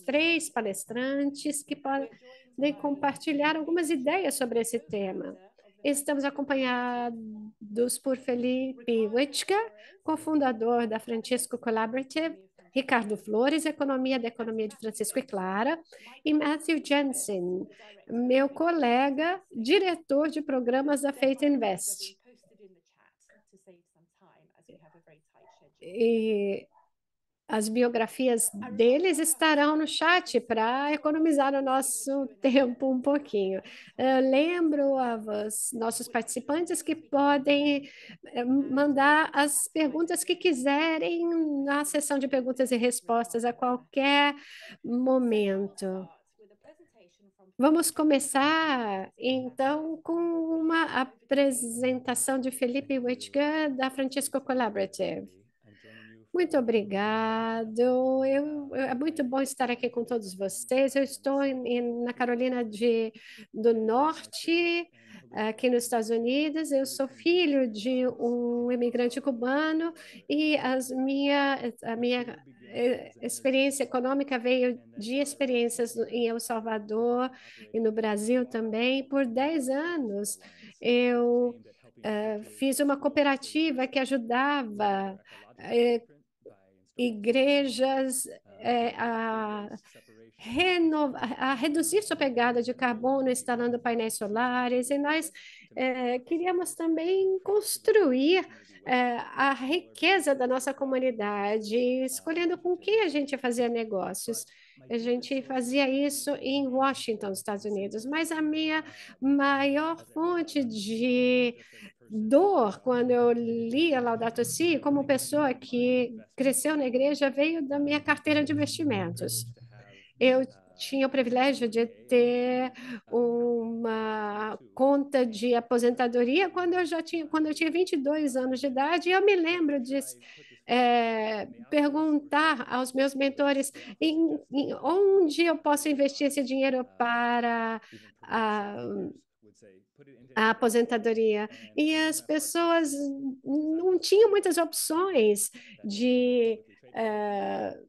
três palestrantes que podem compartilhar algumas ideias sobre esse tema. Estamos acompanhados por Felipe Witschka, cofundador da Francisco Collaborative, Ricardo Flores, Economia da Economia de Francisco e Clara, e Matthew Jensen, meu colega, diretor de programas da Faith Invest. E as biografias deles estarão no chat para economizar o nosso tempo um pouquinho. Eu lembro a nossos participantes que podem eh, mandar as perguntas que quiserem na sessão de perguntas e respostas a qualquer momento. Vamos começar, então, com uma apresentação de Felipe Wittger, da Francisco Collaborative. Muito obrigado. Eu, eu, é muito bom estar aqui com todos vocês. Eu estou em, na Carolina de, do Norte, aqui nos Estados Unidos. Eu sou filho de um imigrante cubano e as minha, a minha eh, experiência econômica veio de experiências em El Salvador e no Brasil também. Por 10 anos, eu uh, fiz uma cooperativa que ajudava uh, igrejas ah, é, a, renovar, a, reduzir sua pegada de carbono, instalando painéis solares, e nós é, queríamos também construir é, a riqueza da nossa comunidade, escolhendo com quem a gente fazia negócios. A gente fazia isso em Washington, Estados Unidos, mas a minha maior fonte de dor quando eu li a Laudato Si, como pessoa que cresceu na igreja, veio da minha carteira de investimentos. Eu tinha o privilégio de ter uma conta de aposentadoria quando eu já tinha quando eu tinha 22 anos de idade e eu me lembro de é, perguntar aos meus mentores em, em onde eu posso investir esse dinheiro para ah, a aposentadoria. É, e as é pessoas não tinham muitas opções é, de uh,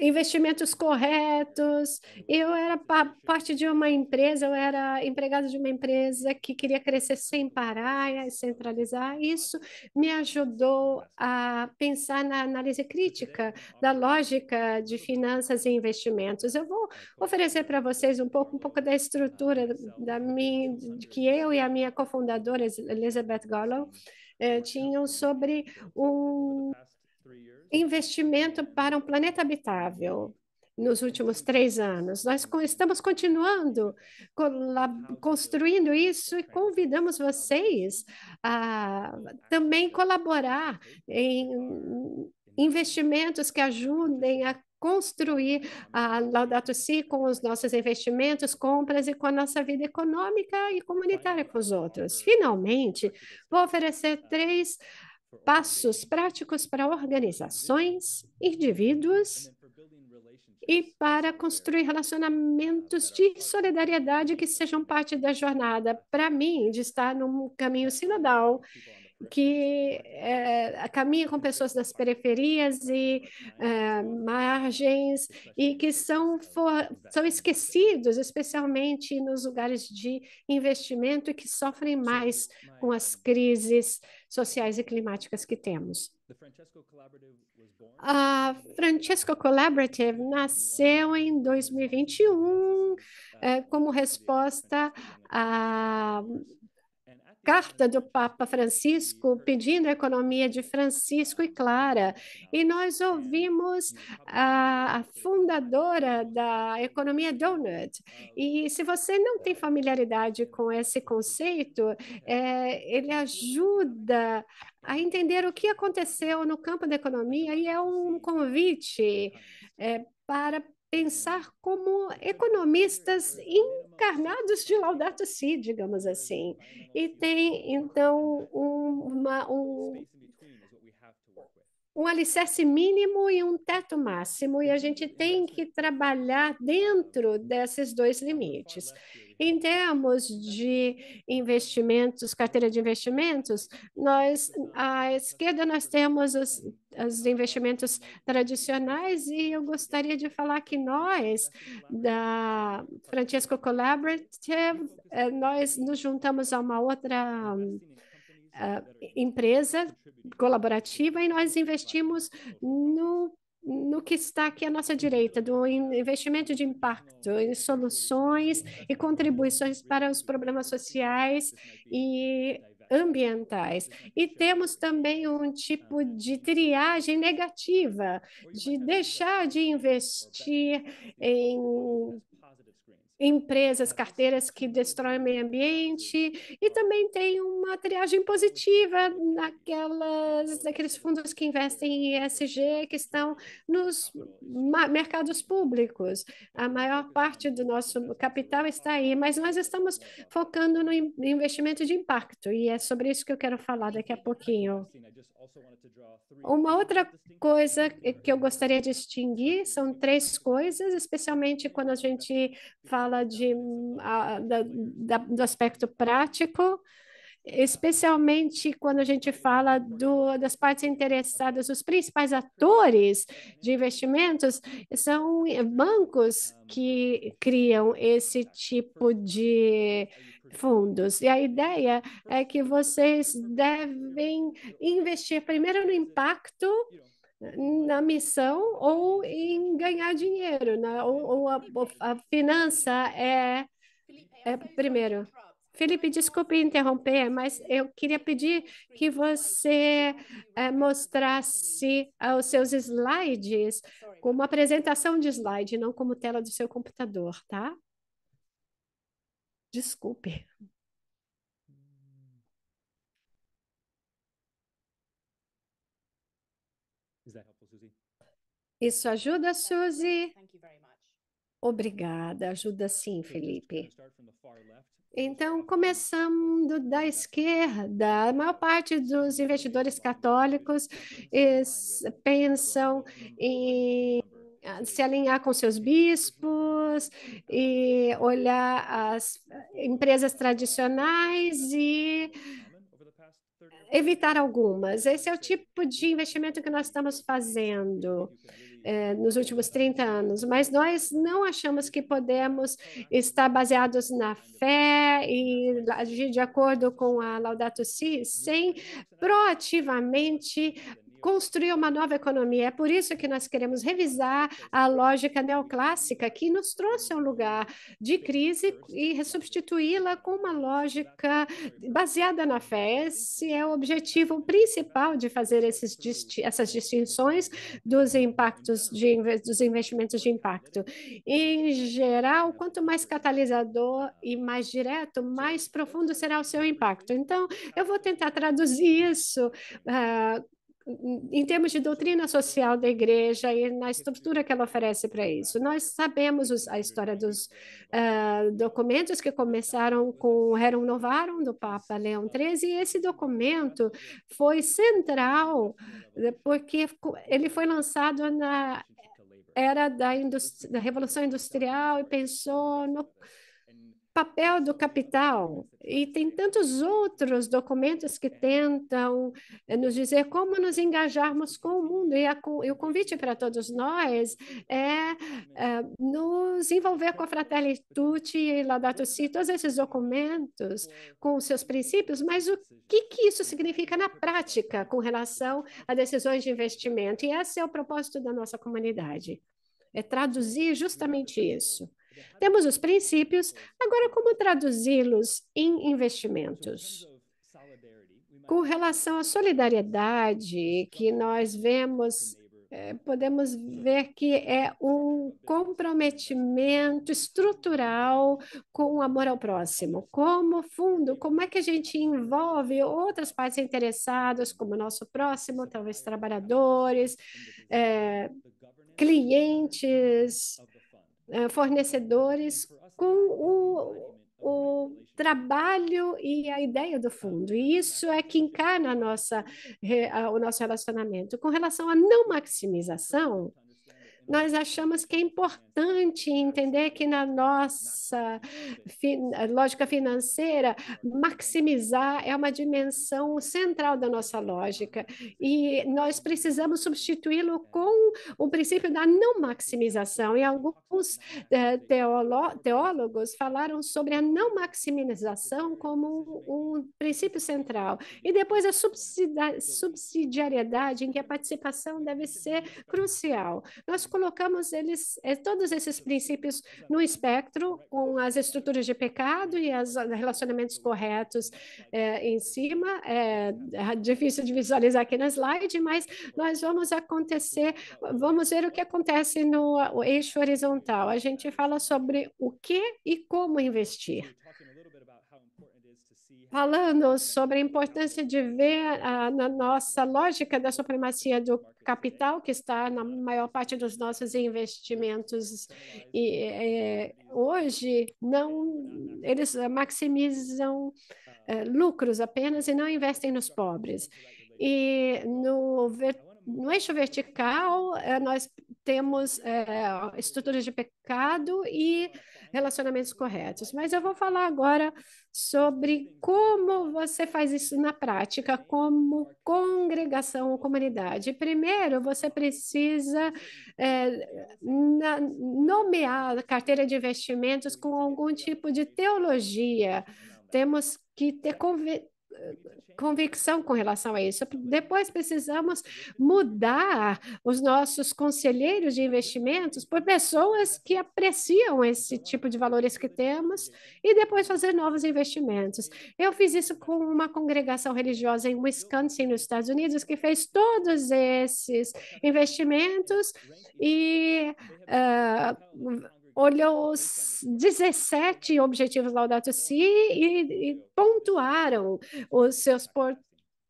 investimentos corretos. Eu era pa parte de uma empresa, eu era empregada de uma empresa que queria crescer sem parar e centralizar. Isso me ajudou a pensar na análise crítica da lógica de finanças e investimentos. Eu vou oferecer para vocês um pouco, um pouco da estrutura da minha, que eu e a minha cofundadora Elizabeth Gollum, eh, tinham sobre um investimento para um planeta habitável nos últimos três anos. Nós estamos continuando construindo isso e convidamos vocês a também colaborar em investimentos que ajudem a construir a Laudato Si com os nossos investimentos, compras e com a nossa vida econômica e comunitária com os outros. Finalmente, vou oferecer três passos práticos para organizações, indivíduos e para construir relacionamentos de solidariedade que sejam parte da jornada, para mim, de estar num caminho sinodal que é, caminha com pessoas das periferias e é, margens e que são, for, são esquecidos, especialmente nos lugares de investimento e que sofrem mais com as crises sociais e climáticas que temos. A Francesco Collaborative nasceu em 2021 é, eh, como resposta a carta do Papa Francisco pedindo a economia de Francisco e Clara. E nós ouvimos a, a fundadora da economia Donut. E se você não tem familiaridade com esse conceito, é, ele ajuda a entender o que aconteceu no campo da economia e é um convite é, para pensar como economistas encarnados de Laudato Si, digamos assim. E tem, então, uma, um, um alicerce mínimo e um teto máximo, e a gente tem que trabalhar dentro desses dois limites. Em termos de investimentos, carteira de investimentos, nós à esquerda nós temos os, os investimentos tradicionais e eu gostaria de falar que nós da Francesco Collaborative eh, nós nos juntamos a uma outra Uh, empresa colaborativa e nós investimos no no que está aqui à nossa direita, do investimento de impacto em soluções e contribuições para os problemas sociais e ambientais. E temos também um tipo de triagem negativa, de deixar de investir em empresas, carteiras que destroem o meio ambiente, e também tem uma triagem positiva naquelas, naqueles fundos que investem em ESG, que estão nos mercados públicos. A maior parte do nosso capital está aí, mas nós estamos focando no investimento de impacto, e é sobre isso que eu quero falar daqui a pouquinho. Uma outra coisa que eu gostaria de distinguir são três coisas, especialmente quando a gente fala fala de, a, da, da, do aspecto prático, especialmente quando a gente fala do, das partes interessadas, os principais atores de investimentos são bancos que criam esse tipo de fundos. E a ideia é que vocês devem investir primeiro no impacto na missão ou em ganhar dinheiro, né? ou, ou a, a, finança é, é primeiro. Felipe, desculpe interromper, mas eu queria pedir que você é, mostrasse os seus slides como apresentação de slide, não como tela do seu computador, tá? Desculpe. Is that helpful, Suzy? Isso ajuda, Suzy? Obrigada, ajuda sim, Felipe. Então, começando da esquerda, a maior parte dos investidores católicos pensam em ah, se alinhar com seus bispos e olhar as empresas tradicionais e evitar algumas. Esse é o tipo de investimento que nós estamos fazendo é, nos últimos 30 anos, mas nós não achamos que podemos estar baseados na fé e agir de acordo com a Laudato Si sem proativamente construir uma nova economia. É por isso que nós queremos revisar a lógica neoclássica que nos trouxe a um lugar de crise e substituí-la com uma lógica baseada na fé. Esse é o objetivo principal de fazer esses, essas distinções dos impactos de, dos investimentos de impacto. Em geral, quanto mais catalisador e mais direto, mais profundo será o seu impacto. Então, eu vou tentar traduzir isso uh, em termos de doutrina social da igreja e na estrutura que ela oferece para isso. Nós sabemos os, a história dos uh, documentos que começaram com Rerum Novarum, do Papa Leão XIII, e esse documento foi central eh, porque ele foi lançado na era da, da Revolução Industrial e pensou no papel do capital. E tem tantos outros documentos que tentam eh, nos dizer como nos engajarmos com o mundo. E, a, e o convite para todos nós é, é, nos envolver com a Fratelli Tutti e Laudato Si, todos esses documentos com seus princípios, mas o que, que isso significa na prática com relação a decisões de investimento? E esse é o propósito da nossa comunidade, é traduzir justamente isso. Temos os princípios, agora como traduzi-los em investimentos? Com relação à solidariedade que nós vemos, é, podemos ver que é um comprometimento estrutural com o amor ao próximo. Como fundo, como é que a gente envolve outras partes interessadas, como o nosso próximo, talvez trabalhadores, é, clientes, eh, fornecedores com o, o trabalho e a ideia do fundo. E isso é que encarna nossa, o nosso relacionamento. Com relação à não maximização, nós achamos que é importante entender que na nossa fi lógica financeira, maximizar é uma dimensão central da nossa lógica e nós precisamos substituí-lo com o princípio da não maximização. E alguns eh, teolo, teólogos falaram sobre a não maximização como um princípio central. E depois a subsidiariedade, em que a participação deve ser crucial. Nós colocamos eles, eh, todos esses princípios no espectro, com as estruturas de pecado e os ah, relacionamentos corretos é, em cima. É, é, difícil de visualizar aqui na slide, mas nós vamos acontecer, vamos ver o que acontece no eixo horizontal. A gente fala sobre o que e como investir falando sobre a importância de ver ah, na nossa lógica da supremacia do capital, que está na maior parte dos nossos investimentos e é, hoje não eles maximizam é, lucros apenas e não investem nos pobres. E no no eixo vertical, eh, nós temos é, estruturas de pecado e relacionamentos corretos. Mas eu vou falar agora sobre como você faz isso na prática, como congregação ou comunidade. Primeiro, você precisa é, na, nomear a carteira de investimentos com algum tipo de teologia. Temos que ter convicção com relação a isso. Depois precisamos mudar os nossos conselheiros de investimentos por pessoas que apreciam esse tipo de valores que temos e depois fazer novos investimentos. Eu fiz isso com uma congregação religiosa em Wisconsin, nos Estados Unidos, que fez todos esses investimentos e uh, olhou os 17 objetivos Laudato Si e, e pontuaram os seus porto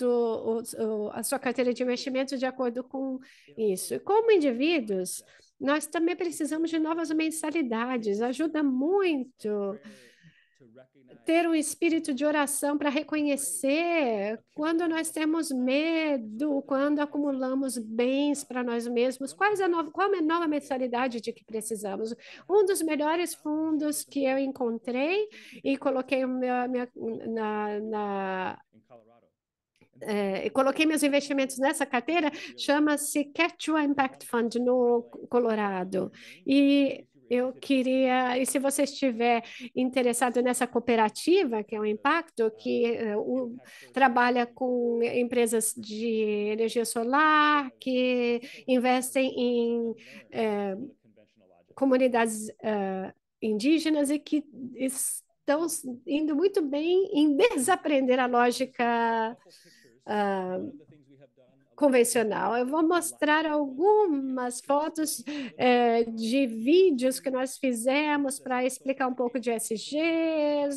o, a sua carteira de investimentos de acordo com isso. como indivíduos, nós também precisamos de novas mensalidades. Ajuda muito ter um espírito de oração para reconhecer quando nós temos medo, quando acumulamos bens para nós mesmos, quais a nova, qual a nova mensalidade de que precisamos. Um dos melhores fundos que eu encontrei e coloquei meu, minha, na, na é, coloquei meus investimentos nessa carteira, chama-se Quechua Impact Fund no Colorado. E eu queria, e se você estiver interessado nessa cooperativa, que é o Impacto, que uh, trabalha com empresas de energia solar, que investem em uh, comunidades uh, indígenas e que estão indo muito bem em desaprender a lógica uh, convencional. Eu vou mostrar algumas fotos é, de vídeos que nós fizemos para explicar um pouco de SG,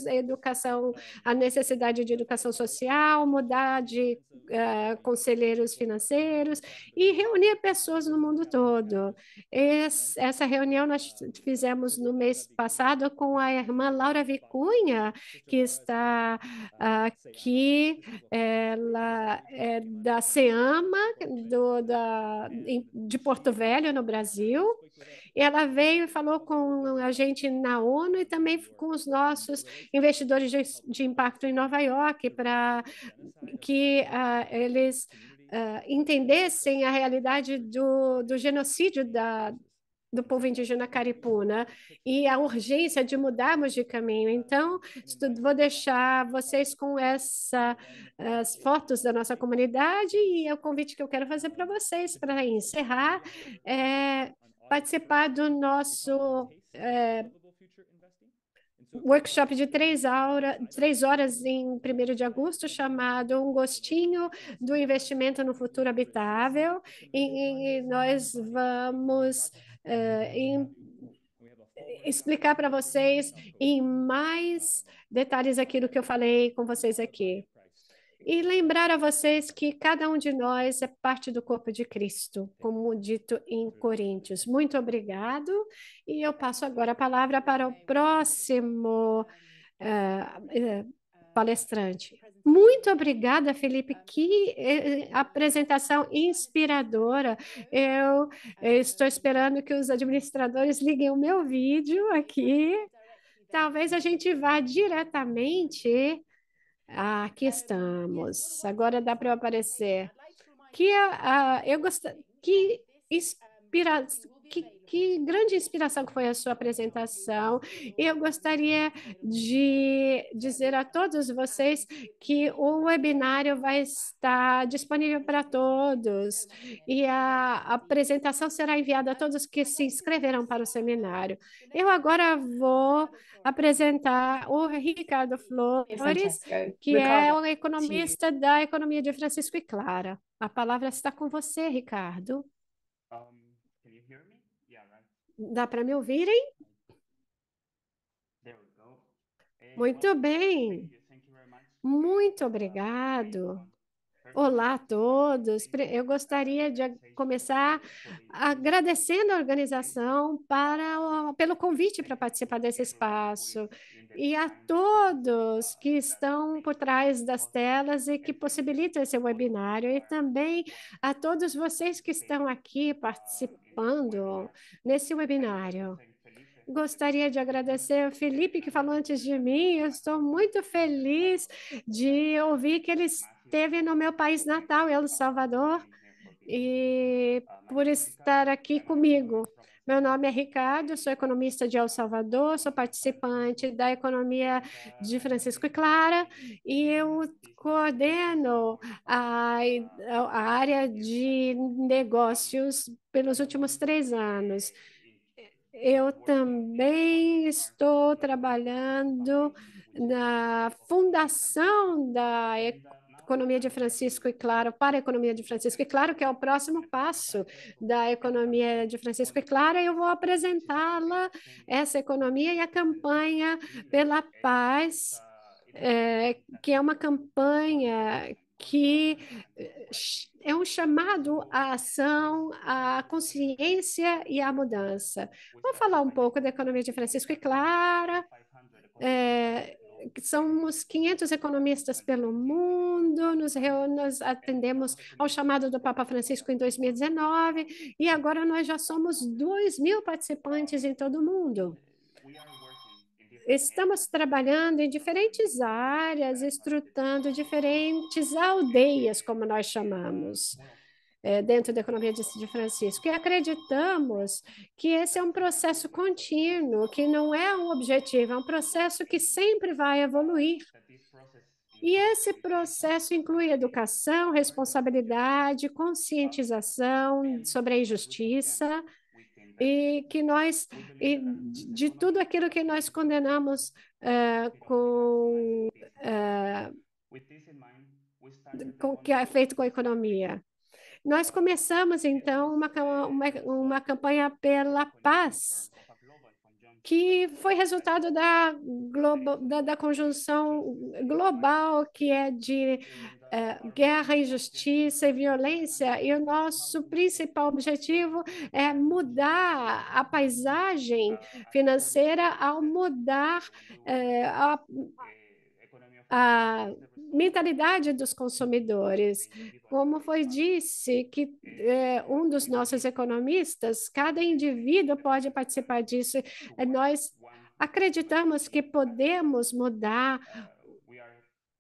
educação, a necessidade de educação social, mudar de eh, conselheiros financeiros e reunir pessoas no mundo todo. Esse, essa reunião nós fizemos no mês passado com a irmã Laura Vicunha, que está aqui, ela é da CEAM, do, da, de Porto Velho, no Brasil. Ela veio e falou com a gente na ONU e também com os nossos investidores de, de impacto em Nova York, para que uh, eles uh, entendessem a realidade do, do genocídio da, do povo indígena caripuna e a urgência de mudarmos de caminho. Então, vou deixar vocês com essas fotos da nossa comunidade e é o convite que eu quero fazer para vocês para encerrar é participar do nosso é, workshop de três, aura, três horas em 1 de agosto, chamado Um Gostinho do Investimento no Futuro Habitável, e, e nós vamos uh, em, é é explicar para vocês em mais detalhes aquilo que eu falei com vocês aqui. É e lembrar a vocês que cada um de nós é parte do corpo de Cristo, como dito em Coríntios. Muito obrigado. E eu passo agora a palavra para o próximo uh, uh, palestrante. Muito obrigada, Felipe. Que eh, eh, apresentação inspiradora. Eu, eh, estou esperando que os administradores liguem o meu vídeo aqui. Então, tá né? Talvez a gente vá diretamente. Ah, aqui é, estamos. Agora dá para eu aparecer. Que, eu ah, gost... que é, inspiração que, que grande inspiração que foi a sua apresentação. Eu gostaria de dizer a todos vocês que o webinário vai estar disponível para todos e a apresentação será enviada a todos que se inscreveram para o seminário. Eu agora vou apresentar o Ricardo Flores, que é o economista da economia de Francisco e Clara. A palavra está com você, Ricardo. Um... Dá para me ouvirem? Então, é, Muito bem. Muito tá obrigado. Olá a todos. Eu gostaria de começar agradecendo a organização para, pelo convite para participar desse espaço e a né? todos que estão por trás das telas e que possibilitam esse webinário e também a todos vocês que estão aqui participando participando nesse webinário. Gostaria de agradecer ao Felipe, que falou antes de mim. Eu estou muito feliz de ouvir que ele esteve no meu país natal, El Salvador, e por estar aqui comigo. Meu nome é Ricardo, sou economista de El Salvador, sou participante da economia de Francisco e Clara e eu coordeno a, a área de negócios pelos últimos três anos. Eu também estou trabalhando na fundação da economia economia de Francisco e Claro para a economia de Francisco e Claro, que é o próximo passo da economia de Francisco e Claro, e eu vou apresentá-la, essa economia e a campanha pela paz, é, que é uma campanha que é um chamado à ação, à consciência e à mudança. Vou falar um pouco da economia de Francisco e Clara. É, somos 500 economistas pelo mundo, nos, reunimos, atendemos ao chamado do Papa Francisco em 2019, e agora nós já somos 2 mil participantes em todo o mundo. Estamos trabalhando em diferentes áreas, estrutando diferentes aldeias, como nós chamamos é, dentro da economia de, de Francisco. E acreditamos que esse é um processo contínuo, que não é um objetivo, é um processo que sempre vai evoluir. E esse processo inclui educação, responsabilidade, conscientização sobre a injustiça e que nós e de tudo aquilo que nós condenamos uh, com, uh, com que é feito com a economia. Nós começamos, então, uma, uma, uma campanha pela paz, que foi resultado da, globo, da, da, conjunção global, que é de eh, guerra, injustiça e violência, e o nosso principal objetivo é mudar a paisagem financeira ao mudar eh, a, a mentalidade dos consumidores. Como foi disse que é, um dos nossos economistas, cada indivíduo pode participar disso. É, nós acreditamos que podemos mudar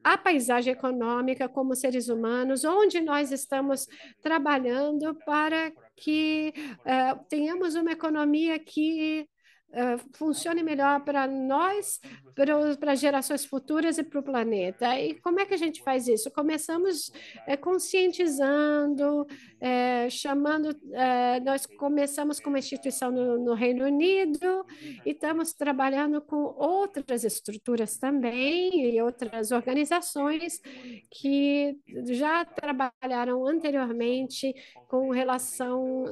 a paisagem econômica como seres humanos, onde nós estamos trabalhando para que uh, tenhamos uma economia que eh, funcione melhor para nós, para gerações futuras e para o planeta. E como é que a gente faz isso? Começamos eh, conscientizando, eh, chamando. nós começamos com uma instituição no, no Reino Unido e estamos trabalhando com outras estruturas também e outras organizações que já trabalharam anteriormente com relação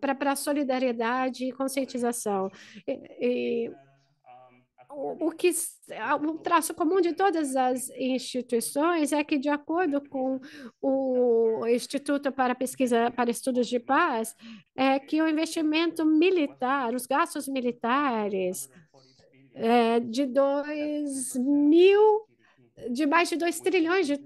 para a solidariedade e conscientização. E, o que um traço comum de todas as instituições é que, de acordo com o Instituto para Pesquisa para Estudos de Paz, é que o investimento militar, os gastos militares é de dois mil, de mais de 2 trilhões de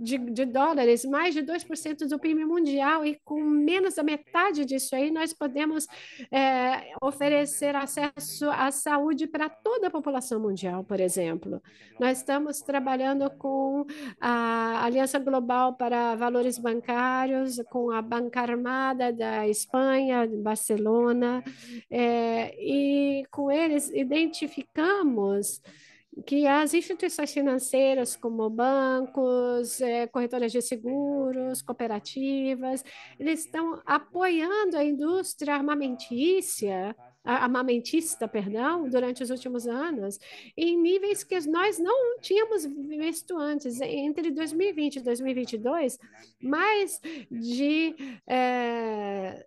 de, de dólares, mais de 2% do PIB mundial, e com menos da metade disso aí, nós podemos é, oferecer acesso à saúde para toda a população mundial, por exemplo. Nós estamos trabalhando com a Aliança Global para Valores Bancários, com a Banca Armada da Espanha, Barcelona, é, e com eles identificamos que as instituições financeiras, como bancos, é, corretoras de seguros, cooperativas, eles estão apoiando a indústria armamentícia, armamentista, perdão, durante os últimos anos, em níveis que nós não tínhamos visto antes. Entre 2020 e 2022, mais de é,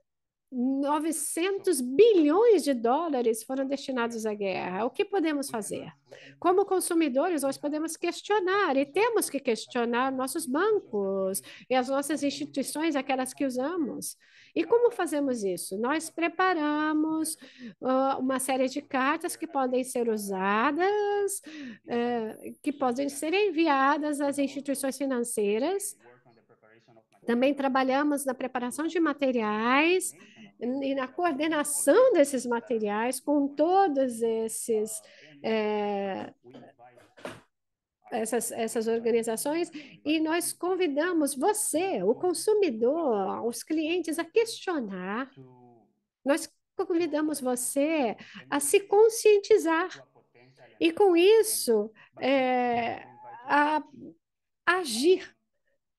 900 bilhões de dólares foram destinados à guerra. O que podemos fazer? Como consumidores, nós podemos questionar e temos que questionar nossos bancos e as nossas instituições, aquelas que usamos. E como fazemos isso? Nós preparamos uh, uma série de cartas que podem ser usadas, uh, que podem ser enviadas às instituições financeiras. Também trabalhamos na preparação de materiais e na coordenação desses materiais com todos esses é, essas, essas organizações e nós convidamos você, o consumidor, os clientes a questionar. Nós convidamos você a se conscientizar e com isso é, a agir,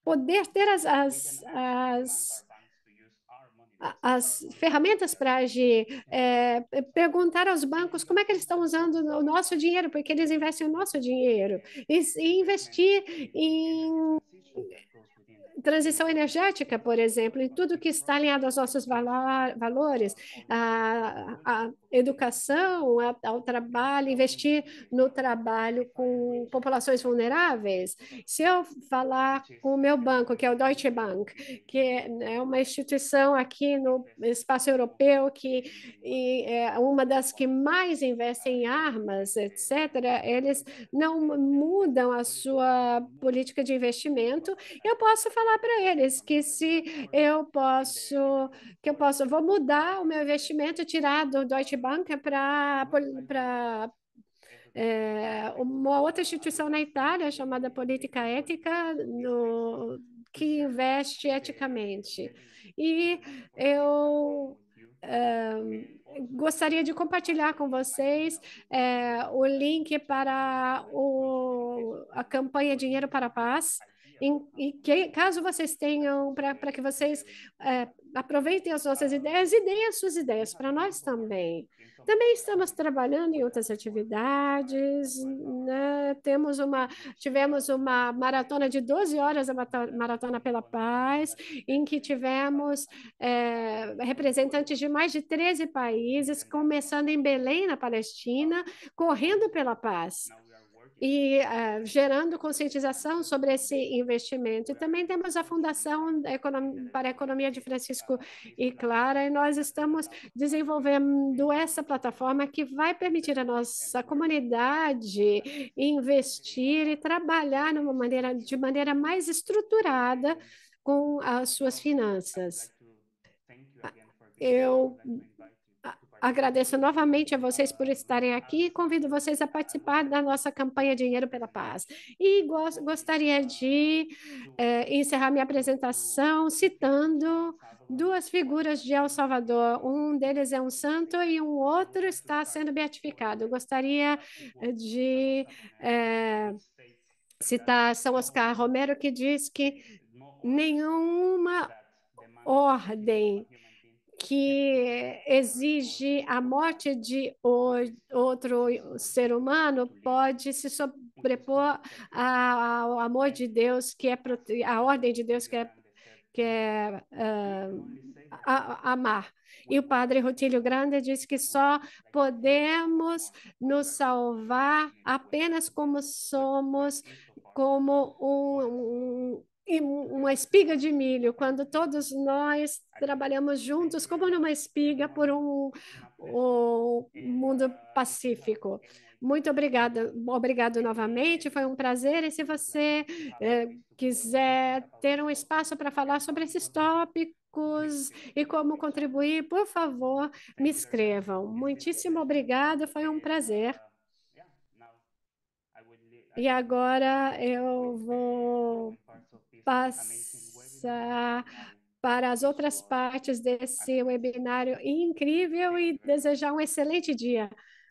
poder ter as, as, as as ferramentas para agir, é, é, perguntar aos bancos como é que eles estão usando o nosso dinheiro, porque eles investem o nosso dinheiro, e, e investir em transição energética, por exemplo, e tudo que está alinhado aos nossos valores, a, educação, ao trabalho, investir no trabalho com populações vulneráveis. Se eu falar com o meu banco, que é o Deutsche Bank, que é né, uma instituição aqui no espaço europeu que é uma das que mais investe em armas, etc., eles não mudam a sua política de investimento. Eu posso falar para eles que se eu posso, que eu posso, vou mudar o meu investimento, tirar do Deutsche Bank banca para é, eh, uma outra instituição na Itália chamada Política Ética, no, que investe eticamente. E eu eh, gostaria de compartilhar com vocês eh, o link para o, a campanha Dinheiro para a Paz, em, e que, caso vocês tenham, para que vocês é, aproveitem as nossas ideias e deem as suas ideias para nós também. Também estamos trabalhando em outras atividades, né? Temos uma, tivemos uma maratona de 12 horas, a Maratona pela Paz, em que tivemos é, representantes de mais de 13 países, começando em Belém, na Palestina, correndo pela paz e uh, gerando conscientização sobre esse investimento. E também temos a Fundação para a Economia de Francisco e Clara, e nós estamos desenvolvendo essa plataforma que vai permitir à nossa comunidade investir e trabalhar numa maneira, de maneira mais estruturada com as suas finanças. Eu Agradeço novamente a vocês por estarem aqui e convido vocês a participar da nossa campanha Dinheiro pela Paz. E gostaria de eh, encerrar minha apresentação citando duas figuras de El Salvador. Um deles é um santo e um outro está sendo beatificado. gostaria eh, de eh, citar São Oscar Romero, que diz que nenhuma ordem que exige a morte de outro ser humano pode se sobrepor ao amor de Deus, que é a ordem de Deus que é, que é uh, a, amar. E o padre Rutilio Grande diz que só podemos nos salvar apenas como somos, como um e uma espiga de milho, quando todos nós trabalhamos juntos como numa espiga por um, um mundo pacífico. Muito obrigada, obrigado novamente, foi um prazer. E se você eh, quiser ter um espaço para falar sobre esses tópicos e como contribuir, por favor, me escrevam. Muitíssimo obrigada, foi um prazer. E agora eu vou passar para as outras partes desse webinário incrível e desejar um excelente dia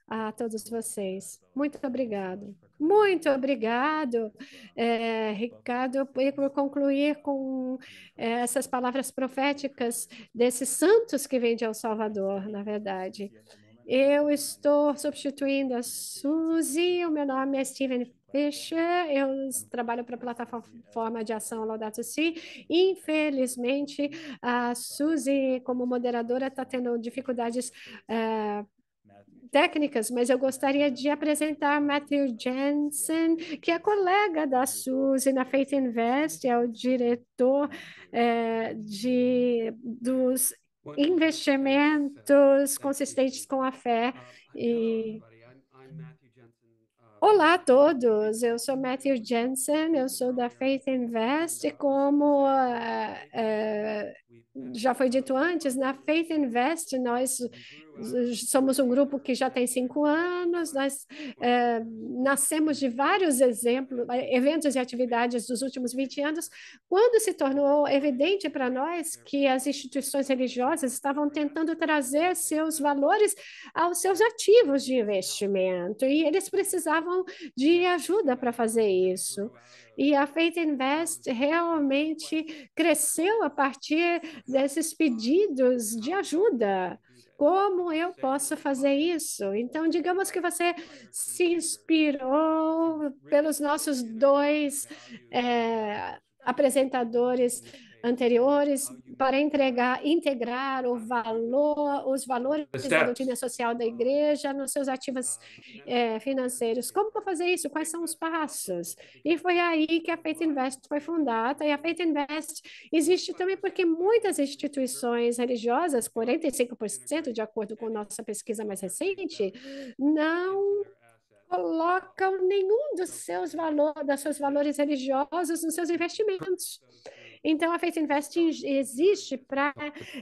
a todos vocês. Muito obrigado. Muito obrigado, é, Ricardo, por concluir com eh, essas palavras proféticas desses santos que vêm de El Salvador, na verdade. Eu estou substituindo a Suzy, o meu nome é Steven Deixa, eu trabalho para a plataforma de ação Laudato Si. Infelizmente, a Suzy, como moderadora, está tendo dificuldades uh, técnicas, mas eu gostaria de apresentar Matthew Jensen, que é colega da Suzy na Faith Invest, é o diretor eh, de, dos investimentos consistentes com a fé e Olá a todos, eu sou Matthew Jensen, eu sou da Faith Invest e como uh, uh, é. já foi dito antes, na Faith Invest, nós né? somos um grupo que já tem cinco anos, nós é, nascemos de vários exemplos, eh, eventos e atividades dos últimos 20 anos, quando se tornou evidente para nós é. que as instituições religiosas estavam tentando trazer seus valores aos seus ativos de investimento, e eles precisavam de ajuda para fazer isso. E a Faith Invest realmente cresceu a partir desses pedidos de ajuda. Como eu posso fazer isso? Então, digamos que você se inspirou pelos nossos dois é, apresentadores anteriores para entregar, integrar o valor, os valores da doutrina social da igreja nos seus ativos é, financeiros. Como fazer isso? Quais são os passos? E foi aí que a Faith Invest foi fundada. E a Faith Invest existe também porque muitas instituições religiosas, 45% de acordo com nossa pesquisa mais recente, não colocam nenhum dos seus valores, dos seus valores religiosos nos seus investimentos. Então, a Faith Invest existe para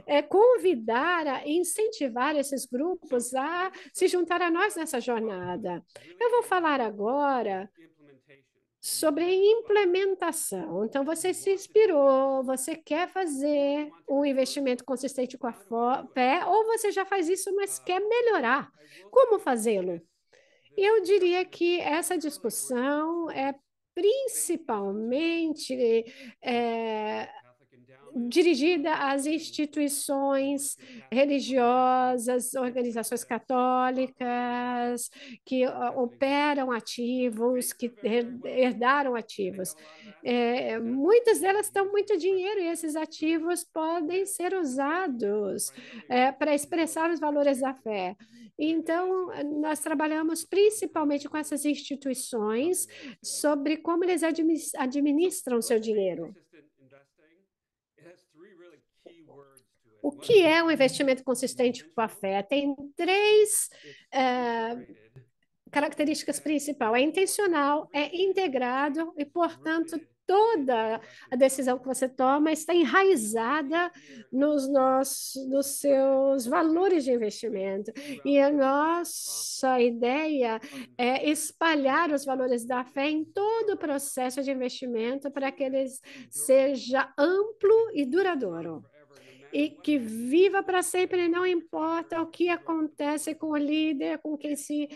é, convidar, a incentivar esses grupos a se juntar a nós nessa jornada. Eu vou falar agora sobre implementação. Então, você se inspirou, você quer fazer um investimento consistente com a pé, ou você já faz isso, mas quer melhorar. Como fazê-lo? Eu diria que essa discussão é principalmente é, dirigida às instituições religiosas, organizações católicas que operam ativos, que herdaram ativos. É, muitas delas estão muito dinheiro e esses ativos podem ser usados é, para expressar os valores da fé. Então, nós trabalhamos principalmente com essas instituições sobre como eles administram seu dinheiro. O que é um investimento consistente com a fé? Tem três eh, características principais: é intencional, é integrado e, portanto, toda a decisão que você toma está enraizada nos nossos, nos seus valores de investimento. E a nossa ideia é espalhar os valores da fé em todo o processo de investimento para que ele seja amplo e duradouro e que viva para sempre, não importa o que acontece com o líder, com quem se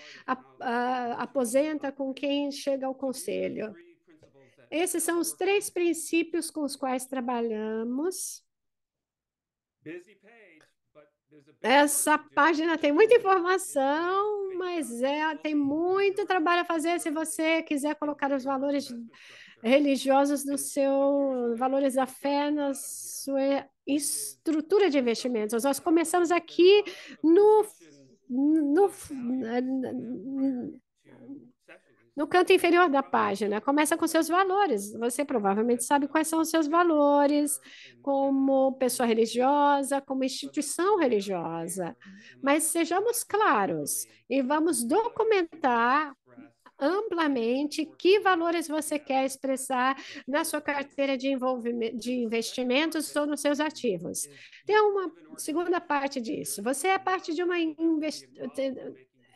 aposenta, com quem chega ao conselho. Esses são os três princípios com os quais trabalhamos. Essa página tem muita informação, mas é, tem muito trabalho a fazer se você quiser colocar os valores religiosos do seu valores da fé na sua estrutura de investimentos. Nós começamos aqui no, no no canto inferior da página, começa com seus valores. Você provavelmente sabe quais são os seus valores como pessoa religiosa, como instituição religiosa. Mas sejamos claros e vamos documentar amplamente que valores você quer expressar na sua carteira de, envolvimento, de investimentos ou nos seus ativos. Tem uma segunda parte disso. Você é parte de uma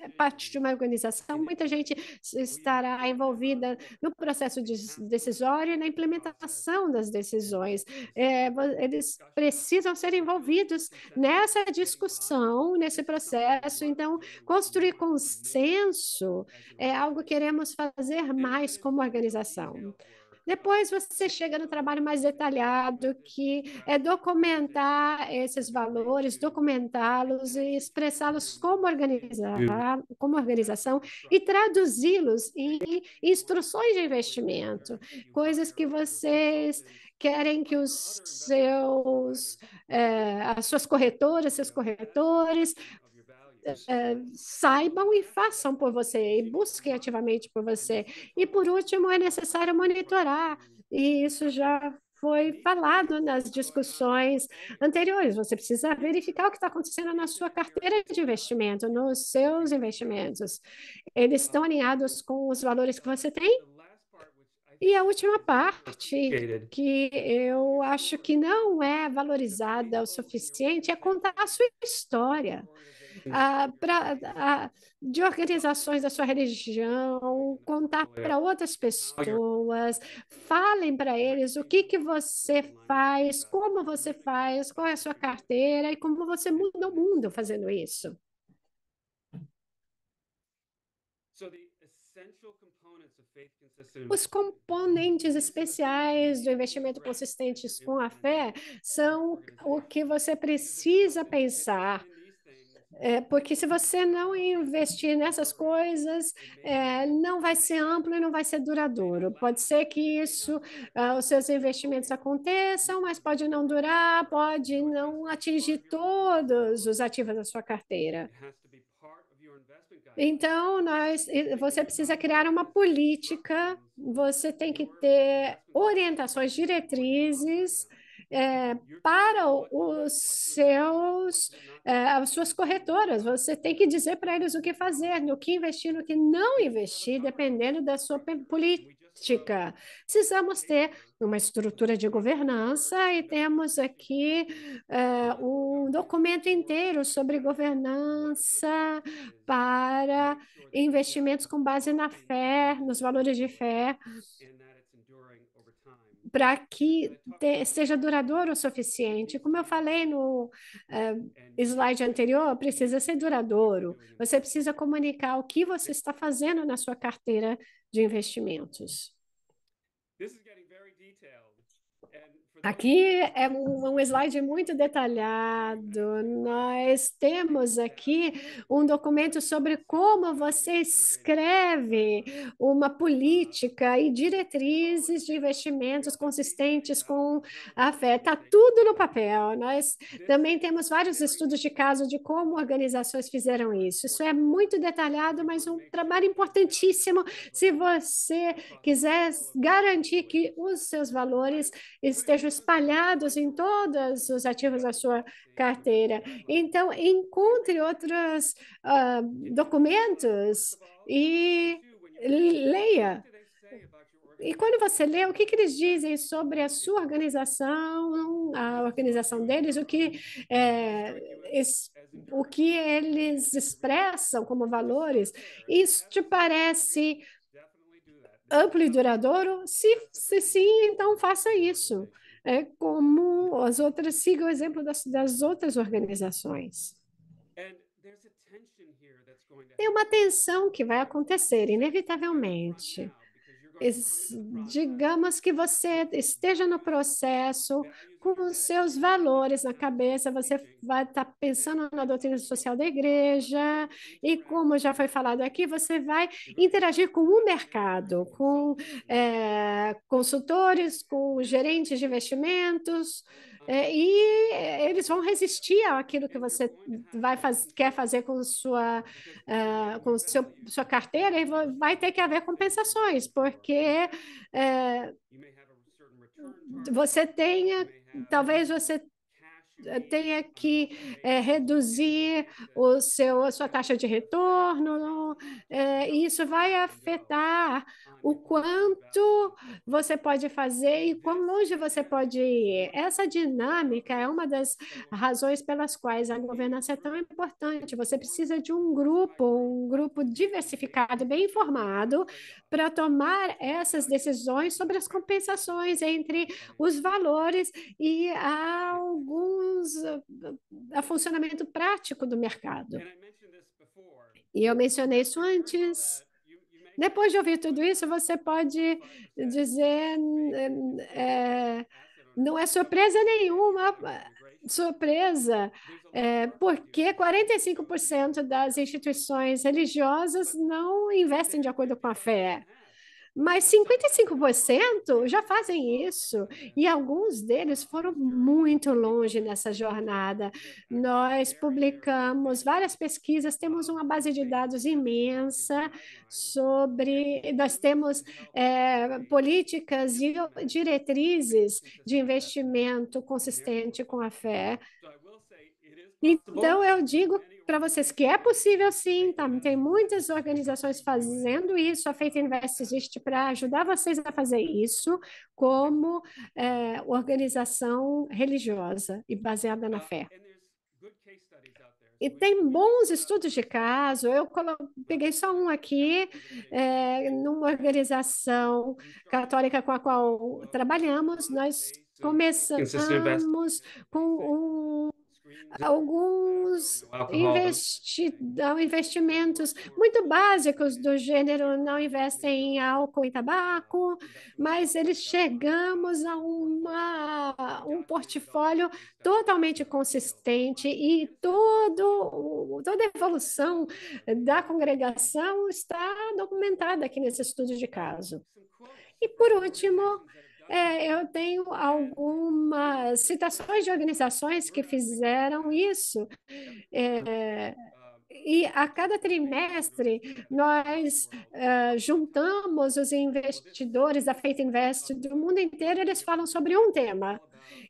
é parte de uma organização, muita gente estará envolvida no processo de decisório e na implementação das decisões. É, eles precisam ser envolvidos nessa discussão, nesse processo. Então, construir consenso é algo que queremos fazer mais como organização. Depois você chega no trabalho mais detalhado, que é documentar esses valores, documentá-los e expressá-los como organizar, como organização e traduzi-los em instruções de investimento, coisas que vocês querem que os seus, eh, as suas corretoras, seus corretores é, saibam e façam por você, e busquem ativamente por você. E por último, é necessário monitorar, e isso já foi falado nas discussões anteriores. Você precisa verificar o que está acontecendo na sua carteira de investimento, nos seus investimentos. Eles estão alinhados com os valores que você tem? E a última parte, que eu acho que não é valorizada o suficiente, é contar a sua história ah, pra, ah, de organizações da sua religião, contar é. para outras pessoas, falem para eles o que, que você faz, como você faz, qual é a sua carteira e como você muda o mundo fazendo isso. Os componentes especiais do investimento consistentes com a fé são o que você precisa pensar é, porque se você não investir nessas coisas, uhum. é, não vai ser amplo e não vai ser duradouro. Pode ser que isso, uh, os seus investimentos aconteçam, mas pode não durar, pode não atingir todos os ativos da sua carteira. Então, nós, você precisa criar uma política, você tem que ter orientações, diretrizes é, para os seus, é, as suas corretoras. Você tem que dizer para eles o que fazer, no que investir, no que não investir, dependendo da sua política. Precisamos ter uma estrutura de governança e temos aqui um é, documento inteiro sobre governança para investimentos com base na fé, nos valores de fé para que te, seja duradouro o suficiente. Como eu falei no uh, slide anterior, precisa ser duradouro. Você precisa comunicar o que você está fazendo na sua carteira de investimentos. Aqui é um, um, slide muito detalhado. Nós temos aqui um documento sobre como você escreve uma política e diretrizes de investimentos consistentes com a fé. Está tudo no papel. Nós também temos vários estudos de caso de como organizações fizeram isso. Isso é muito detalhado, mas um trabalho importantíssimo se você quiser garantir que os seus valores estejam espalhados em todos os ativos da sua carteira. Então, encontre outros uh, ah, documentos e leia. E quando você lê, o que, que eles dizem sobre a sua organização, a organização deles, o que, é, es, o que eles expressam como valores, isso te parece amplo e duradouro? Se, se sim, então faça isso é, como as outras, sigam o exemplo das, das outras organizações. Tem uma tensão que vai acontecer, inevitavelmente digamos que você esteja no processo com os seus valores na cabeça, você vai estar tá pensando na doutrina social da igreja e como já foi falado aqui, você vai interagir com o mercado, com é, consultores, com gerentes de investimentos, é, e eh, eles vão resistir àquilo que você vai faz, quer fazer com sua uh, com seu, sua carteira e vai ter que haver compensações porque uh, você tenha talvez você tenha que é, reduzir o seu, a sua taxa de retorno, é, e isso vai afetar o quanto você pode fazer e quão longe você pode ir. Essa dinâmica é uma das razões pelas quais a governança é tão importante. Você precisa de um grupo, um grupo diversificado, bem informado, para tomar essas decisões sobre as compensações entre os valores e alguns ah, ah, a funcionamento prático do mercado. E eu mencionei isso antes. Depois de ouvir tudo isso, você pode dizer: é, não é surpresa nenhuma, ah, surpresa, é, porque 45% das instituições religiosas não investem de acordo com a fé mas 55% já fazem isso. E alguns deles foram muito longe nessa jornada. Nós publicamos várias pesquisas, temos uma base de dados imensa sobre. Nós temos é, políticas e diretrizes de investimento consistente com a fé. Então, eu então, digo para vocês que é possível sim, tá? tem muitas organizações fazendo isso, a Faith Invest existe para ajudar vocês a fazer isso como é, organização religiosa e baseada na fé. E tem bons estudos de caso. Eu peguei só um aqui, é, numa organização católica com a qual trabalhamos. Nós começamos com um alguns né? investimentos muito básicos do gênero não investem em álcool e tabaco, mas eles chegamos a uma, um portfólio totalmente consistente e todo, toda a evolução da congregação está documentada aqui nesse estudo de caso. E por último, é, eu tenho algumas citações de organizações que fizeram isso. É, e a cada trimestre nós é, juntamos os investidores da Faith Invest do mundo inteiro, eles falam sobre um tema.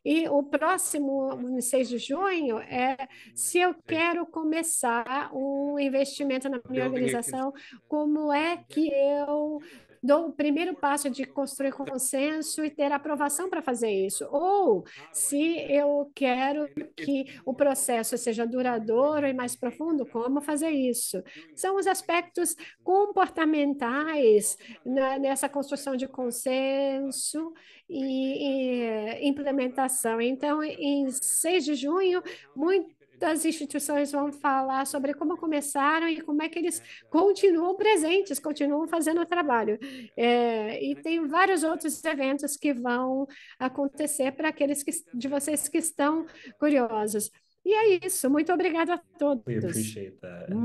E o próximo, no 6 de junho, é se eu quero começar um investimento na minha organização, como é que eu dou o primeiro passo de construir consenso e ter aprovação para fazer isso. Ou se eu quero que o processo seja duradouro e mais profundo, como fazer isso? São os aspectos comportamentais na, nessa construção de consenso e, e eh, implementação. Então, em 6 de junho, muito das instituições vão falar sobre como começaram e como é que eles é continuam presentes, continuam fazendo o trabalho. É, é e tem vários outros eventos que vão acontecer para aqueles que, de vocês que estão curiosos. E é isso. Muito obrigada a todos.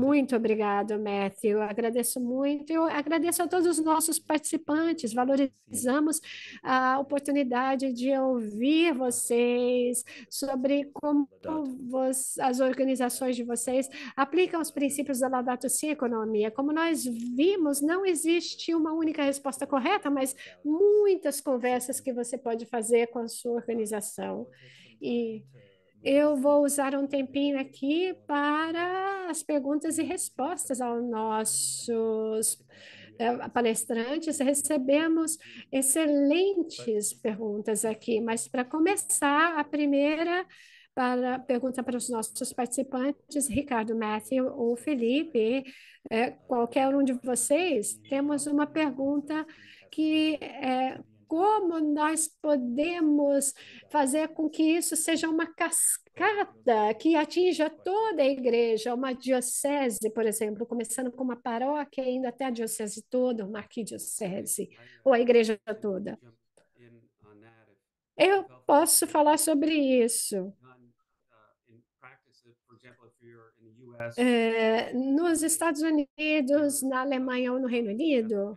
Muito obrigado, Matthew. Agradeço muito. Eu agradeço a todos os nossos participantes. Valorizamos Sim. a oportunidade de ouvir vocês sobre como as organizações de vocês aplicam os princípios da Laudato Si economia. Como nós vimos, não existe uma única resposta correta, mas muitas conversas que você pode fazer com a sua organização. E eu vou usar um tempinho aqui para as perguntas e respostas aos nossos eh, palestrantes. Recebemos excelentes perguntas aqui, mas para começar, a primeira para, pergunta para os nossos participantes, Ricardo, Matthew ou Felipe, é, qualquer um de vocês, temos uma pergunta que é, como nós podemos fazer com que isso seja uma cascata que atinja toda a igreja, uma diocese, por exemplo, começando com uma paróquia e indo até a diocese toda, uma arquidiocese, ou a igreja toda. Eu posso falar sobre isso. É, nos Estados Unidos, na Alemanha ou no Reino Unido,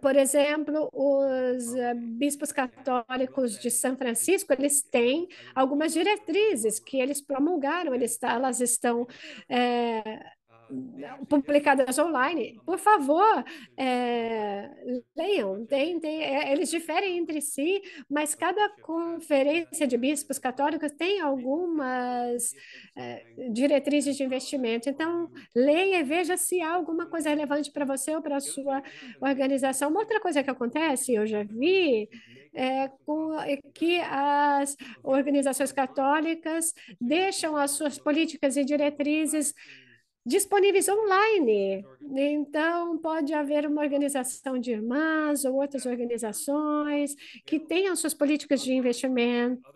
por exemplo, os eh, bispos católicos de São Francisco, eles têm algumas diretrizes que eles promulgaram, eles, elas estão é, é, né, publicadas online, por favor, é, leiam. Tem, tem, é, eles diferem entre si, mas cada conferência de bispos católicos tem algumas é, diretrizes de investimento. Então, leia e veja se há alguma coisa relevante para você ou para a sua organização. Uma outra coisa que acontece, eu já vi, é, é que as organizações católicas deixam as suas políticas e diretrizes disponíveis online. Então, pode haver uma organização de irmãs ou outras organizações que tenham suas políticas de investimento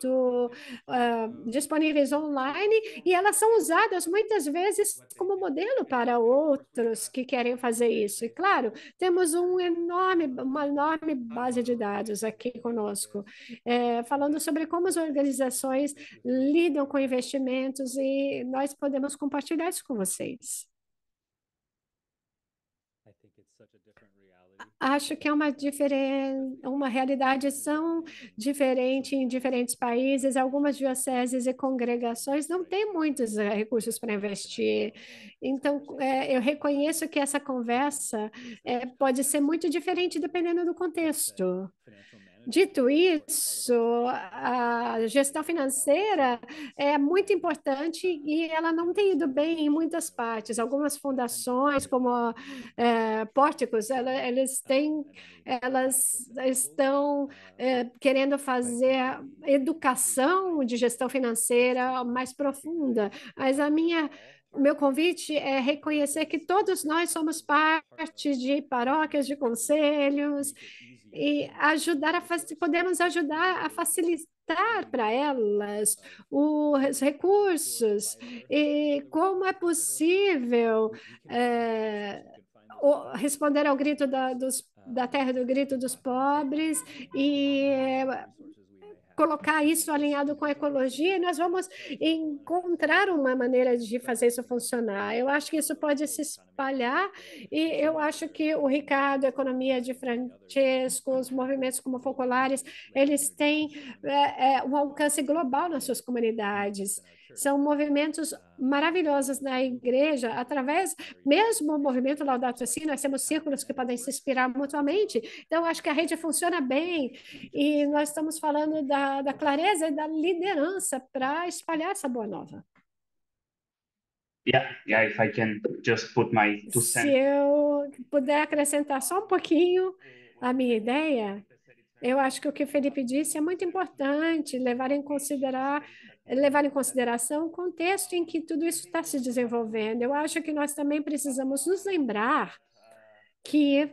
uh, disponíveis online e elas são usadas muitas vezes como modelo para outros que querem fazer isso. E, claro, temos um enorme, uma enorme base de dados aqui conosco, é, falando sobre como as organizações lidam com investimentos e nós podemos compartilhar isso com vocês vocês? Acho que é uma, diferen... uma realidade são diferente em diferentes países. Algumas dioceses e congregações não têm muitos eh, recursos para investir. Então, é, eu reconheço que essa conversa é, pode ser muito diferente dependendo do contexto. Dito isso, a gestão financeira é muito importante e ela não tem ido bem em muitas partes. Algumas fundações, como é, Pórticos, ela, eles têm, elas estão é, querendo fazer educação de gestão financeira mais profunda. Mas a minha meu convite é reconhecer que todos nós somos parte de paróquias, de conselhos, e ajudar a podemos ajudar a facilitar para elas os recursos e como é possível é, responder ao grito da, dos, da terra do grito dos pobres e colocar isso alinhado com a ecologia e nós vamos encontrar uma maneira de fazer isso funcionar. Eu acho que isso pode se espalhar e eu acho que o Ricardo, a economia de Francesco, os movimentos como focolares, eles têm é, é, um alcance global nas suas comunidades. São movimentos maravilhosos na igreja, através, mesmo o movimento Laudato Si, nós temos círculos que podem se inspirar mutuamente. Então, acho que a rede funciona bem e nós estamos falando da, da clareza e da liderança para espalhar essa boa nova. Yeah, yeah, if I can just put my two cents. Se eu puder acrescentar só um pouquinho a minha ideia, eu acho que o que o Felipe disse é muito importante levar em considerar levar em consideração o contexto em que tudo isso está se desenvolvendo. Eu acho que nós também precisamos nos lembrar que,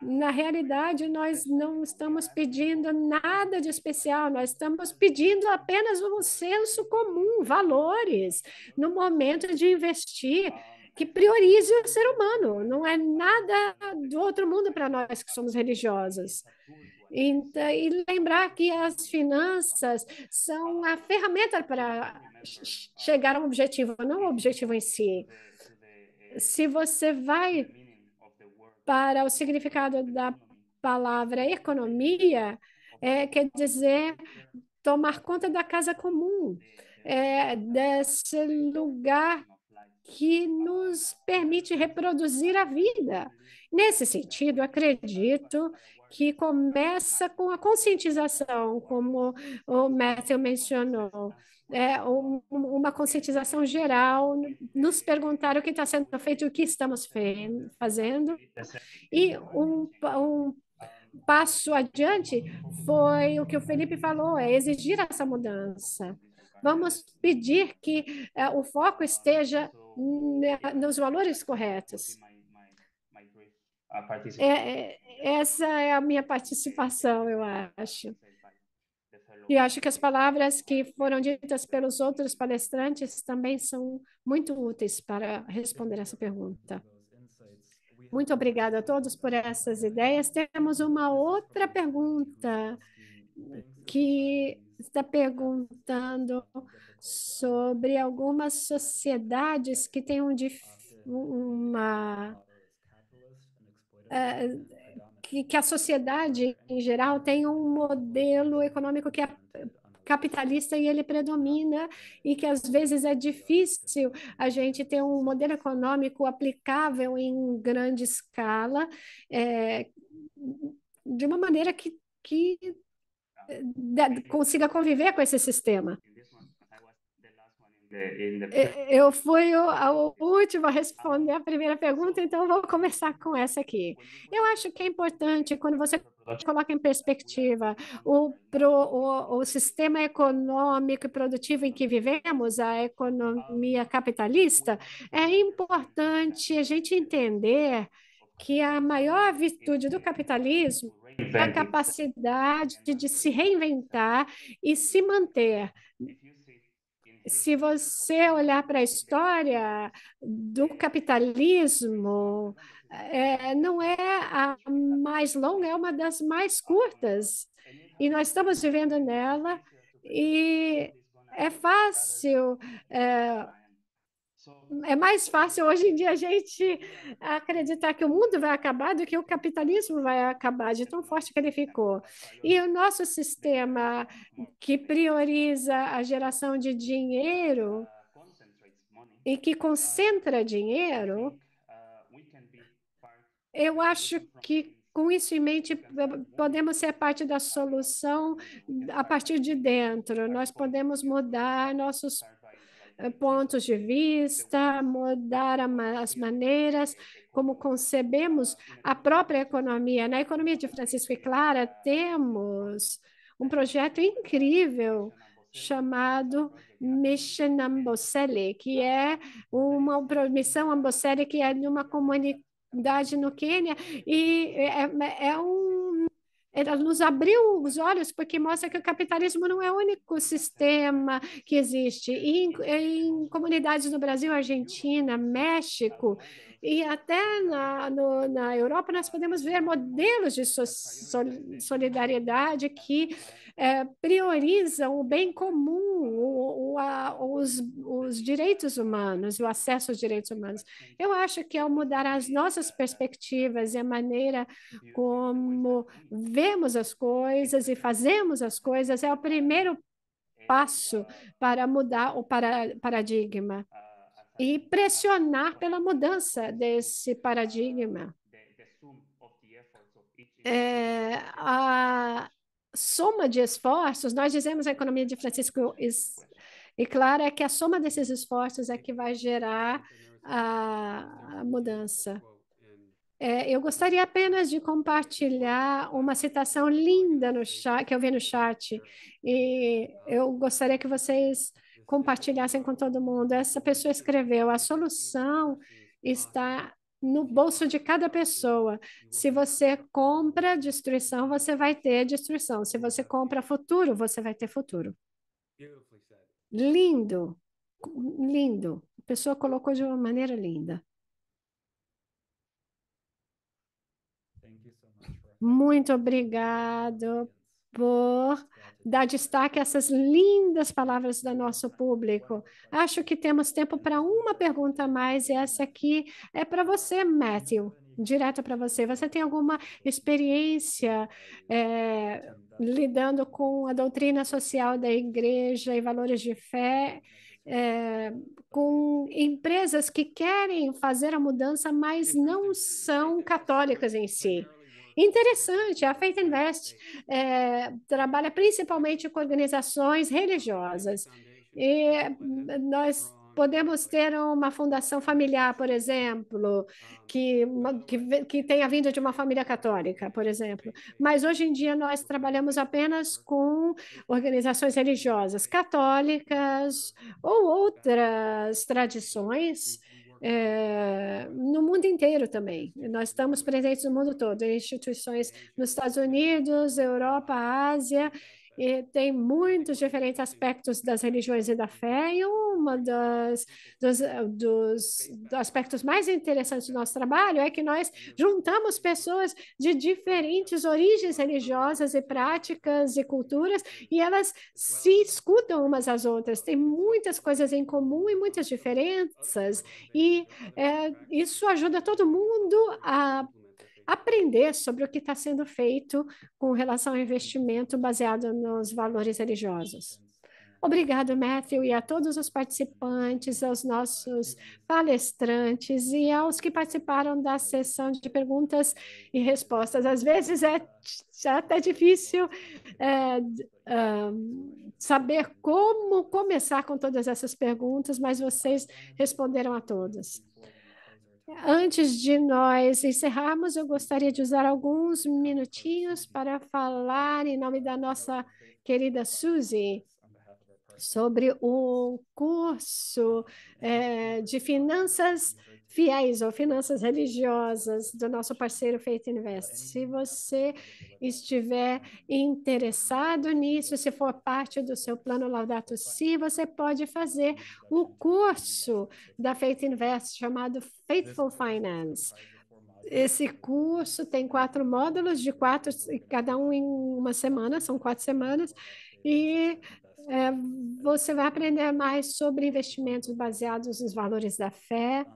na realidade, nós não estamos pedindo nada de especial, nós estamos pedindo apenas um senso comum, valores, no momento de investir que priorize o ser humano. Não é nada do outro mundo para nós que somos religiosas. Então, e, lembrar que as finanças são a ferramenta para chegar a um objetivo, não o objetivo em si. Se você vai para o significado da palavra economia, é, quer dizer tomar conta da casa comum, é, desse lugar que nos permite reproduzir a vida. Nesse sentido, acredito que começa com a conscientização, como o Matthew mencionou. É uma conscientização geral, nos perguntar o que está sendo feito, o que estamos fazendo. E um, um passo adiante foi o que o Felipe falou, é exigir essa mudança. Vamos pedir que é, o foco esteja né, nos valores corretos a participação. É, é, essa é a minha participação, eu acho. E acho que as palavras que foram ditas pelos outros palestrantes também são muito úteis para responder essa pergunta. Muito obrigada a todos por essas ideias. Temos uma outra pergunta que está perguntando sobre algumas sociedades que têm um, uma eh, que, que a sociedade em geral tem um modelo econômico que é capitalista e ele predomina e que às vezes é difícil a gente ter um modelo econômico aplicável em grande escala é, de uma maneira que, que eh, da, consiga conviver com esse sistema. É, eu fui o, a última a responder a primeira pergunta, então vou começar com essa aqui. Eu acho que é importante quando você coloca em perspectiva o, pro, o, o sistema econômico e produtivo em que vivemos, a economia capitalista, é importante a gente entender que a maior virtude do capitalismo é a capacidade de se reinventar e se manter se você olhar para a história do capitalismo, é, não é a mais longa, é uma das mais curtas. E nós estamos vivendo nela, e é fácil. É, é mais fácil hoje em dia a gente acreditar que o mundo vai acabar do que o capitalismo vai acabar, de tão forte que ele ficou. E o nosso sistema que prioriza a geração de dinheiro e que concentra dinheiro, eu acho que com isso em mente, podemos ser parte da solução a partir de dentro. Nós podemos mudar nossos pontos de vista, mudar as maneiras como concebemos a própria economia. Na economia de Francisco e Clara, temos um projeto incrível chamado Mission Amboseli, que é uma missão Amboseli, que é de uma comunidade no Quênia, e é, é um ela nos abriu os olhos porque mostra que o capitalismo não é o único sistema que existe. E em, em comunidades no Brasil, Argentina, México e até na, no, na Europa, nós podemos ver modelos de so, solidariedade que é, priorizam o bem comum, o, o, a, os, os direitos humanos, o acesso aos direitos humanos. Eu acho que ao mudar as nossas perspectivas e a maneira como ver escrevemos as coisas e fazemos as coisas é o primeiro passo para mudar o paradigma e pressionar pela mudança desse paradigma. É, a soma de esforços, nós dizemos a economia de Francisco e Clara é que a soma desses esforços é que vai gerar a, a mudança. É, eu gostaria apenas de compartilhar uma citação linda no chat, que eu vi no chat, e eu gostaria que vocês compartilhassem com todo mundo. Essa pessoa escreveu: a solução está no bolso de cada pessoa. Se você compra destruição, você vai ter destruição. Se você compra futuro, você vai ter futuro. Lindo, lindo. A pessoa colocou de uma maneira linda. Muito obrigado por dar destaque a essas lindas palavras do nosso público. Acho que temos tempo para uma pergunta a mais, e essa aqui é para você, Matthew, direto para você. Você tem alguma experiência é, lidando com a doutrina social da igreja e valores de fé? É, com empresas que querem fazer a mudança, mas não são católicas em si. Interessante, a Faith Invest é. é, trabalha principalmente com organizações religiosas. E nós podemos ter uma fundação familiar, por exemplo, que, que, que tenha vindo de uma família católica, por exemplo. Mas hoje em dia nós trabalhamos apenas com organizações religiosas católicas ou outras tradições é, no mundo inteiro também. Nós estamos presentes no mundo todo, em instituições nos Estados Unidos, Europa, Ásia e tem muitos diferentes aspectos das religiões e da fé, e uma das dos, dos, aspectos mais interessantes do nosso trabalho é que nós juntamos pessoas de diferentes origens religiosas e práticas e culturas, e elas se escutam umas às outras. Tem muitas coisas em comum e muitas diferenças, e é, isso ajuda todo mundo a aprender sobre o que está sendo feito com relação ao investimento baseado nos valores religiosos. Obrigado, Matthew, e a todos os participantes, aos nossos palestrantes e aos que participaram da sessão de perguntas e respostas. Às vezes é até difícil é, um, ah, saber como começar com todas essas perguntas, mas vocês responderam a todas. Antes de nós encerrarmos, eu gostaria de usar alguns minutinhos para falar em nome da nossa querida Suzy sobre o curso é, de finanças fiéis ou finanças religiosas do nosso parceiro Faith Invest. Se você estiver interessado nisso, se for parte do seu plano Laudato Si, você pode fazer o curso da Faith Invest chamado Faithful Finance. Esse curso tem quatro módulos de quatro, cada um em uma semana, são quatro semanas, e é, eh, você vai aprender mais sobre investimentos baseados nos valores da fé,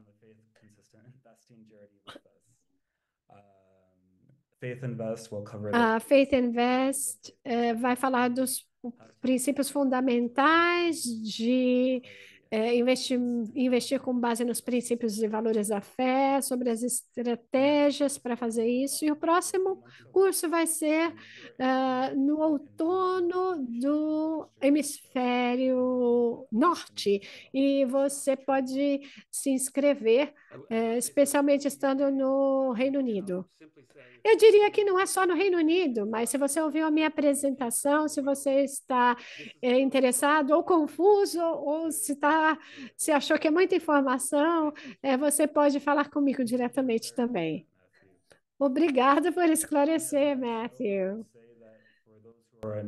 Faith Invest, cover A ah, Faith Invest uh, eh, vai falar dos princípios fundamentais de é, investir, investir com base nos princípios e valores da fé, sobre as estratégias para fazer isso. E o próximo curso vai ser uh, no outono do hemisfério norte. E você pode se inscrever, uh, especialmente estando no Reino Unido. Eu diria que não é só no Reino Unido, mas se você ouviu a minha apresentação, se você está é, interessado ou confuso, ou se está se achou que é muita informação, é, você pode falar comigo diretamente também. Obrigada por esclarecer, Matthew.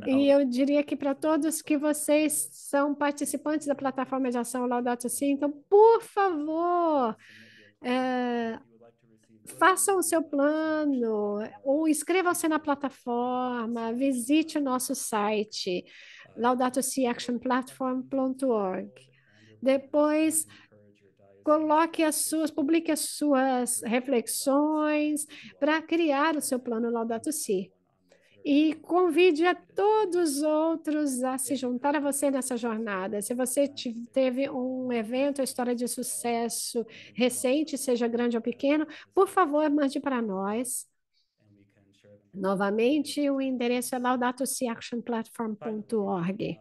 E eu diria que para todos que vocês são participantes da plataforma de ação Laudato Si, então, por favor, é, façam o seu plano, ou inscrevam-se na plataforma, visite o nosso site, laudatosiactionplatform.org. Depois, coloque as suas, publique as suas reflexões para criar o seu plano Laudato Si. E convide a todos os outros a se juntar a você nessa jornada. Se você teve um evento, história de sucesso recente, seja grande ou pequeno, por favor, mande para nós. Novamente, o endereço é laudatociactionplatform.org.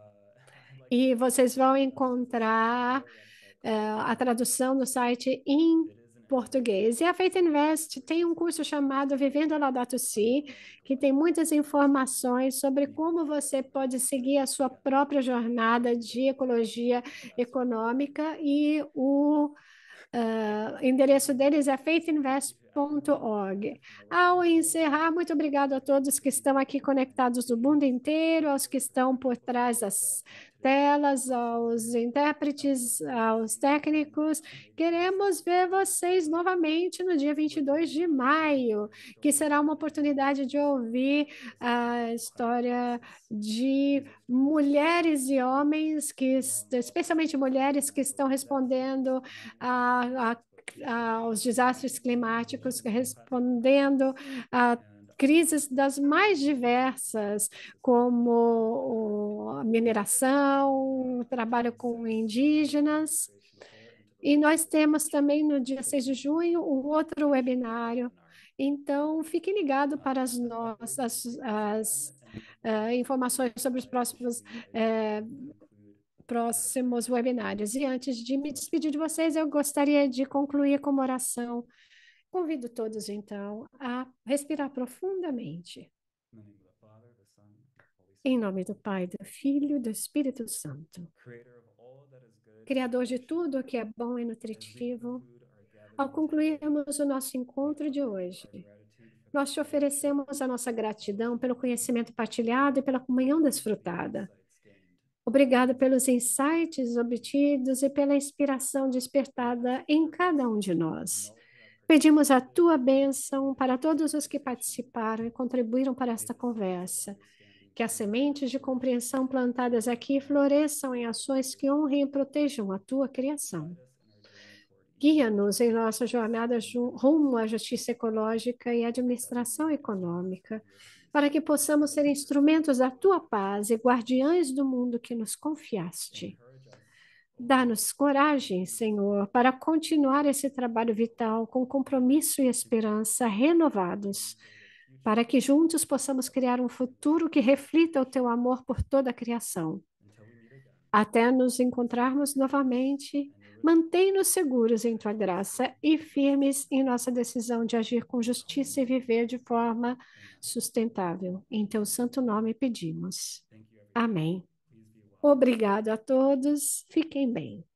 E vocês vão encontrar uh, a tradução no site em português. E a Faith Invest tem um curso chamado Vivendo Laudato Si, que tem muitas informações sobre como você pode seguir a sua própria jornada de ecologia econômica e o uh, endereço deles é faithinvest.com www.ecoagro.org. Ao encerrar, muito obrigado a todos que estão aqui conectados do mundo inteiro, aos que estão por trás das telas, aos intérpretes, aos técnicos. Queremos ver vocês novamente no dia 22 de maio, que será uma oportunidade de ouvir a história de mulheres e homens que, especialmente mulheres que estão respondendo a, a aos desastres climáticos, respondendo a crises das mais diversas, como a mineração, trabalho com indígenas. E nós temos também no dia 6 de junho um outro webinário. Então, fique ligado para as nossas as, as, uh, eh, informações sobre os próximos uh, próximos webinários. E antes de me despedir de vocês, eu gostaria de concluir com uma oração. Convido todos, então, a respirar profundamente. Em nome do Pai, do Filho e do Espírito Santo. Criador de tudo o que é bom e nutritivo, ao concluirmos o nosso encontro de hoje, nós te oferecemos a nossa gratidão pelo conhecimento partilhado e pela comunhão desfrutada. Obrigada pelos insights obtidos e pela inspiração despertada em cada um de nós. Pedimos a tua bênção para todos os que participaram e contribuíram para esta conversa. Que as sementes de compreensão plantadas aqui floresçam em ações que honrem e protejam a tua criação. Guia-nos em nossa jornada rumo à justiça ecológica e administração econômica para que possamos ser instrumentos da tua paz e guardiães do mundo que nos confiaste. Dá-nos coragem, Senhor, para continuar esse trabalho vital com compromisso e esperança renovados, para que juntos possamos criar um futuro que reflita o teu amor por toda a criação. Até nos encontrarmos novamente Mantém-nos seguros em tua graça e firmes em nossa decisão de agir com justiça e viver de forma sustentável. Em teu santo nome pedimos. Amém. Obrigado a todos. Fiquem bem.